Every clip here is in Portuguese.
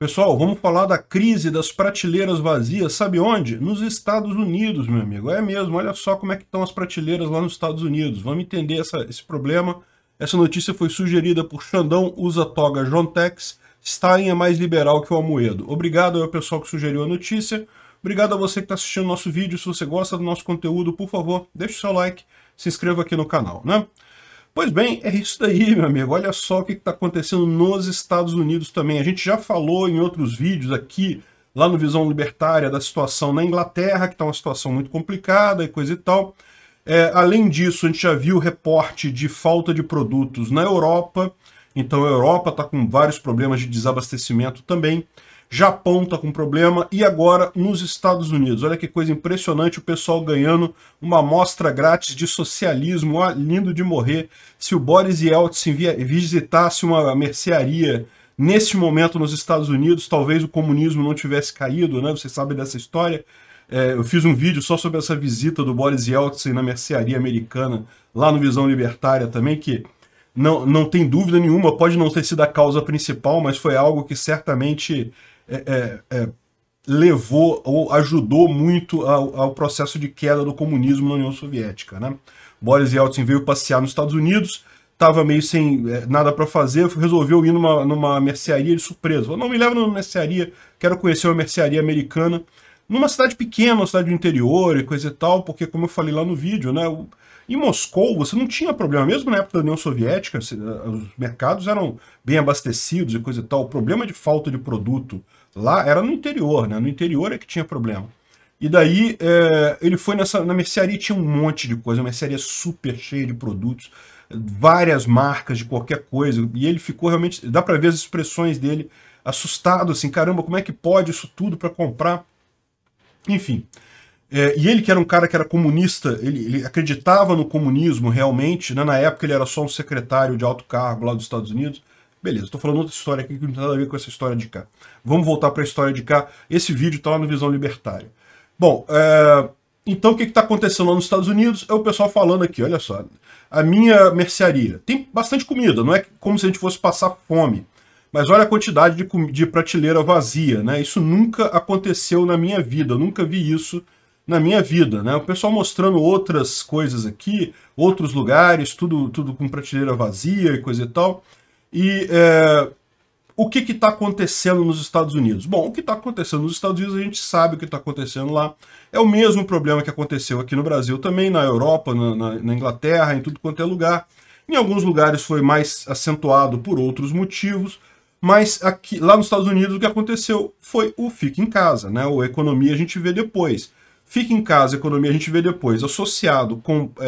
Pessoal, vamos falar da crise das prateleiras vazias, sabe onde? Nos Estados Unidos, meu amigo. É mesmo, olha só como é que estão as prateleiras lá nos Estados Unidos. Vamos entender essa, esse problema. Essa notícia foi sugerida por Xandão, usa toga, Jontex. Stalin é mais liberal que o Almoedo. Obrigado ao pessoal que sugeriu a notícia. Obrigado a você que está assistindo nosso vídeo. Se você gosta do nosso conteúdo, por favor, deixe o seu like, se inscreva aqui no canal, né? Pois bem, é isso daí, meu amigo. Olha só o que está acontecendo nos Estados Unidos também. A gente já falou em outros vídeos aqui, lá no Visão Libertária, da situação na Inglaterra, que está uma situação muito complicada e coisa e tal. É, além disso, a gente já viu o reporte de falta de produtos na Europa. Então a Europa está com vários problemas de desabastecimento também. Japão está com problema e agora nos Estados Unidos. Olha que coisa impressionante, o pessoal ganhando uma amostra grátis de socialismo. Ah, lindo de morrer. Se o Boris Yeltsin visitasse uma mercearia neste momento nos Estados Unidos, talvez o comunismo não tivesse caído, né? Vocês sabem dessa história. É, eu fiz um vídeo só sobre essa visita do Boris Yeltsin na mercearia americana, lá no Visão Libertária também, que não, não tem dúvida nenhuma, pode não ter sido a causa principal, mas foi algo que certamente é, é, é, levou ou ajudou muito ao, ao, processo de queda do comunismo na União Soviética. Né? Boris Yeltsin veio passear nos Estados Unidos, estava meio sem é, nada para fazer, resolveu ir numa, numa mercearia de surpresa. Falou, não, me leva numa mercearia, quero conhecer uma mercearia americana. Numa cidade pequena, uma cidade do interior e coisa e tal, porque como eu falei lá no vídeo, né, em Moscou você não tinha problema, mesmo na época da União Soviética, eh, os mercados eram bem abastecidos e coisa e tal. O problema de falta de produto Lá era no interior, né? No interior é que tinha problema. E daí é, ele foi nessa, na mercearia tinha um monte de coisa, uma mercearia super cheia de produtos, várias marcas de qualquer coisa. E ele ficou realmente, dá para ver as expressões dele assustado, assim, caramba, como é que pode isso tudo para comprar? Enfim. É, e ele que era um cara que era comunista, ele, ele acreditava no comunismo realmente, né? na época ele era só um secretário de alto cargo lá dos Estados Unidos, Beleza, estou falando outra história aqui que não tem nada a ver com essa história de cá. Vamos voltar para a história de cá. Esse vídeo está lá no Visão Libertária. Bom, é... então o que está acontecendo lá nos Estados Unidos é o pessoal falando aqui, olha só. A minha mercearia tem bastante comida, não é como se a gente fosse passar fome. Mas olha a quantidade de, de prateleira vazia, né? Isso nunca aconteceu na minha vida, eu nunca vi isso na minha vida, né? O pessoal mostrando outras coisas aqui, outros lugares, tudo, tudo com prateleira vazia e coisa e tal. E é, o que está acontecendo nos Estados Unidos? Bom, o que está acontecendo nos Estados Unidos, a gente sabe o que está acontecendo lá. É o mesmo problema que aconteceu aqui no Brasil também, na Europa, na, na, na Inglaterra, em tudo quanto é lugar. Em alguns lugares foi mais acentuado por outros motivos, mas aqui, lá nos Estados Unidos o que aconteceu foi o fique em casa, né? O economia a gente vê depois. Fique em casa, economia a gente vê depois, associado com é,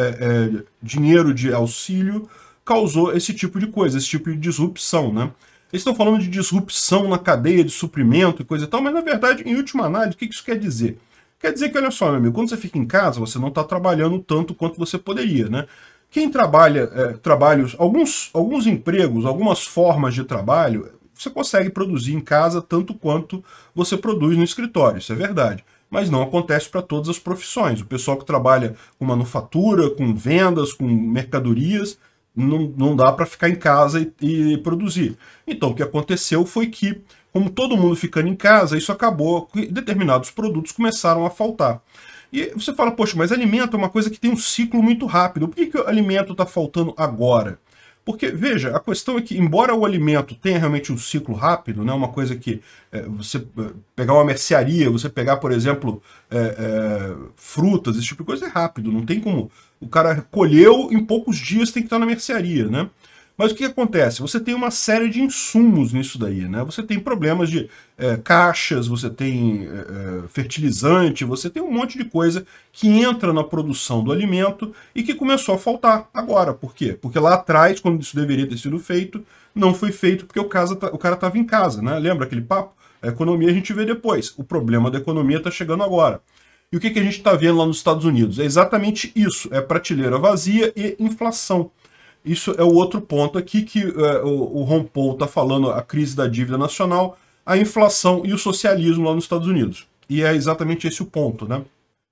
é, dinheiro de auxílio, causou esse tipo de coisa, esse tipo de disrupção, né? Eles estão falando de disrupção na cadeia de suprimento e coisa e tal, mas na verdade, em última análise, o que isso quer dizer? Quer dizer que, olha só, meu amigo, quando você fica em casa, você não está trabalhando tanto quanto você poderia, né? Quem trabalha, é, trabalhos, alguns, alguns empregos, algumas formas de trabalho, você consegue produzir em casa tanto quanto você produz no escritório, isso é verdade. Mas não acontece para todas as profissões. O pessoal que trabalha com manufatura, com vendas, com mercadorias, não, não dá para ficar em casa e, e produzir. Então, o que aconteceu foi que, como todo mundo ficando em casa, isso acabou, determinados produtos começaram a faltar. E você fala, poxa, mas alimento é uma coisa que tem um ciclo muito rápido. Por que, que o alimento está faltando agora? Porque, veja, a questão é que, embora o alimento tenha realmente um ciclo rápido, né, uma coisa que é, você é, pegar uma mercearia, você pegar, por exemplo, é, é, frutas, esse tipo de coisa é rápido, não tem como. O cara colheu, em poucos dias tem que estar na mercearia, né? Mas o que acontece? Você tem uma série de insumos nisso daí, né? Você tem problemas de é, caixas, você tem é, é, fertilizante, você tem um monte de coisa que entra na produção do alimento e que começou a faltar agora. Por quê? Porque lá atrás, quando isso deveria ter sido feito, não foi feito porque o, casa, tá, o cara estava em casa, né? Lembra aquele papo? A economia a gente vê depois. O problema da economia está chegando agora. E o que, que a gente está vendo lá nos Estados Unidos? É exatamente isso: é prateleira vazia e inflação. Isso é o outro ponto aqui que é, o, o Ron Paul está falando, a crise da dívida nacional, a inflação e o socialismo lá nos Estados Unidos. E é exatamente esse o ponto, né?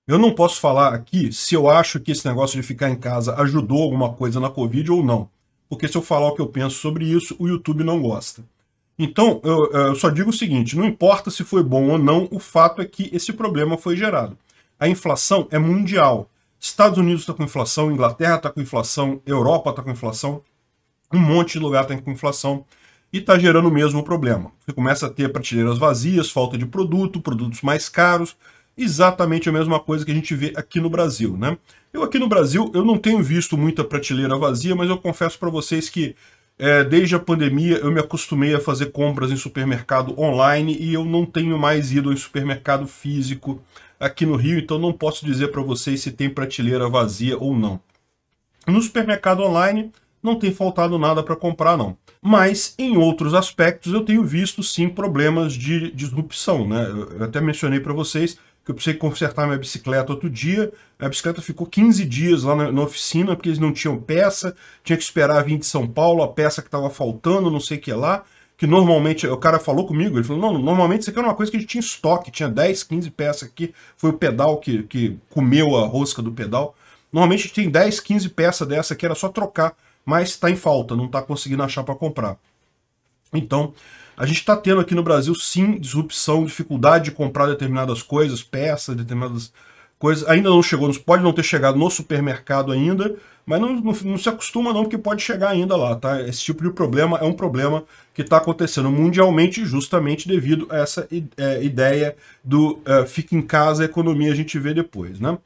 Eu não posso falar aqui se eu acho que esse negócio de ficar em casa ajudou alguma coisa na Covid ou não. Porque se eu falar o que eu penso sobre isso, o YouTube não gosta. Então, eu, é, eu só digo o seguinte, não importa se foi bom ou não, o fato é que esse problema foi gerado. A inflação é mundial. Estados Unidos está com inflação, Inglaterra está com inflação, Europa está com inflação, um monte de lugar está com inflação e está gerando o mesmo problema. Você começa a ter prateleiras vazias, falta de produto, produtos mais caros, exatamente a mesma coisa que a gente vê aqui no Brasil, né? Eu aqui no Brasil eu não tenho visto muita prateleira vazia, mas eu confesso para vocês que é, desde a pandemia eu me acostumei a fazer compras em supermercado online e eu não tenho mais ido em supermercado físico aqui no Rio, então não posso dizer para vocês se tem prateleira vazia ou não. No supermercado online não tem faltado nada para comprar não. Mas em outros aspectos eu tenho visto sim problemas de disrupção, né? Eu até mencionei para vocês que eu precisei consertar minha bicicleta outro dia. A bicicleta ficou 15 dias lá na, na, oficina porque eles não tinham peça, tinha que esperar vir de São Paulo a peça que estava faltando, não sei o que lá que normalmente o cara falou comigo, ele falou: não, normalmente isso aqui era uma coisa que a gente tinha estoque, tinha 10, 15 peças aqui, foi o pedal que, que comeu a rosca do pedal. Normalmente a gente tem 10, 15 peças dessa que era só trocar, mas está em falta, não está conseguindo achar para comprar. Então, a gente está tendo aqui no Brasil, sim, disrupção, dificuldade de comprar determinadas coisas, peças, determinadas Coisa, ainda não chegou, pode não ter chegado no supermercado ainda, mas não, não, não, se acostuma não, porque pode chegar ainda lá, tá? Esse tipo de problema é um problema que está acontecendo mundialmente justamente devido a essa é, ideia do é, fica em casa, a economia a gente vê depois, né?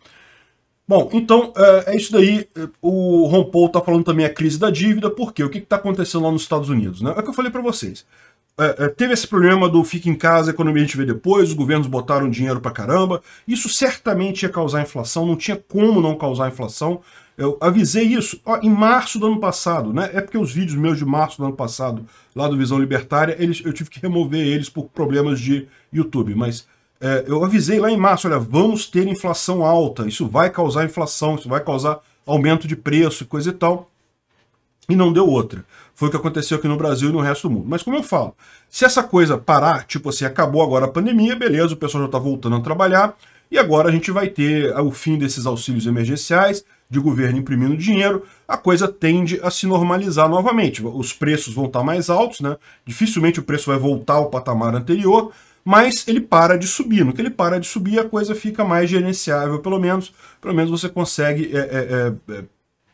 Bom, então é, é isso daí. O Ron Paul está falando também a crise da dívida, porque o que está acontecendo lá nos Estados Unidos? Né? É o que eu falei para vocês. É, é, teve esse problema do fica em casa, a economia a gente vê depois, os governos botaram dinheiro pra caramba. Isso certamente ia causar inflação, não tinha como não causar inflação. Eu avisei isso ó, em março do ano passado, né? É porque os vídeos meus de março do ano passado, lá do Visão Libertária, eles, eu tive que remover eles por problemas de YouTube. Mas é, eu avisei lá em março, olha, vamos ter inflação alta, isso vai causar inflação, isso vai causar aumento de preço e coisa e tal e não deu outra. Foi o que aconteceu aqui no Brasil e no resto do mundo. Mas como eu falo, se essa coisa parar, tipo assim, acabou agora a pandemia, beleza, o pessoal já está voltando a trabalhar, e agora a gente vai ter o fim desses auxílios emergenciais, de governo imprimindo dinheiro, a coisa tende a se normalizar novamente. Os preços vão estar tá mais altos, né? dificilmente o preço vai voltar ao patamar anterior, mas ele para de subir. No que ele para de subir, a coisa fica mais gerenciável, pelo menos. Pelo menos você consegue é, é, é, é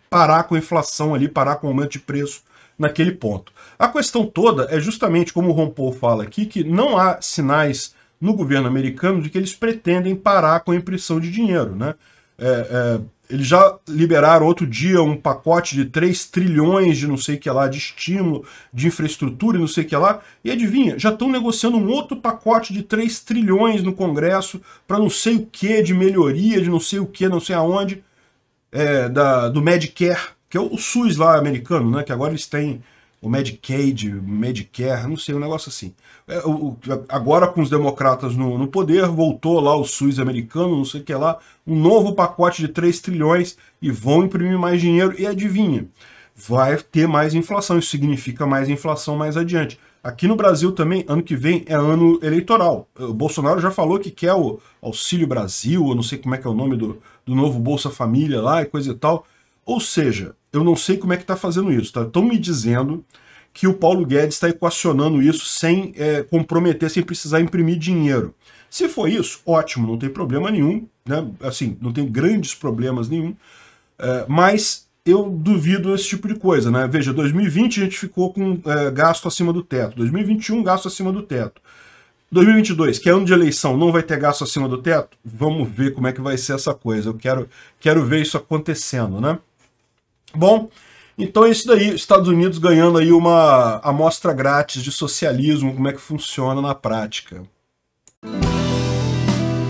parar com a inflação ali, parar com o aumento de preço naquele ponto. A questão toda é justamente como o Rompou fala aqui, que não há sinais no governo americano de que eles pretendem parar com a impressão de dinheiro. Né? É, é, eles já liberaram outro dia um pacote de 3 trilhões de não sei que lá, de estímulo, de infraestrutura e não sei que lá, e adivinha, já estão negociando um outro pacote de 3 trilhões no Congresso para não sei o que, de melhoria, de não sei o que, não sei aonde é, da, do Medicare, que é o SUS lá americano, né? Que agora eles têm o Medicaid, Medicare, não sei, um negócio assim. É, o, agora, com os democratas no, no, poder, voltou lá o SUS americano, não sei o que lá, um novo pacote de 3 trilhões e vão imprimir mais dinheiro. E adivinha, vai ter mais inflação. Isso significa mais inflação mais adiante. Aqui no Brasil também, ano que vem é ano eleitoral. Eh, o Bolsonaro já falou que quer o Auxílio Brasil, eu não sei como é que é o nome do, do novo Bolsa Família lá e coisa e tal. Ou seja, eu não sei como é que está fazendo isso. Estão tá? me dizendo que o Paulo Guedes está equacionando isso sem é, comprometer, sem precisar imprimir dinheiro. Se for isso, ótimo, não tem problema nenhum, né? Assim, não tem grandes problemas nenhum. É, mas eu duvido esse tipo de coisa, né? Veja, 2020 a gente ficou com é, gasto acima do teto, 2021 gasto acima do teto. 2022, que é ano de eleição, não vai ter gasto acima do teto? Vamos ver como é que vai ser essa coisa. Eu quero, quero ver isso acontecendo, né? Bom, então é isso daí. Estados Unidos ganhando aí uma amostra grátis de socialismo, como é que funciona na prática.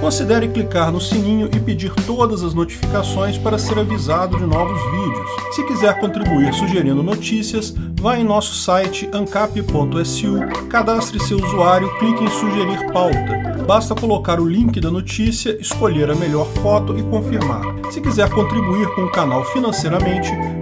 considere clicar no sininho e pedir todas as notificações para ser avisado de novos vídeos. Se quiser contribuir sugerindo notícias, vá em nosso site ancap.su, cadastre seu usuário, clique em sugerir pauta. Basta colocar o link da notícia, escolher a melhor foto e confirmar. Se quiser contribuir com o canal financeiramente,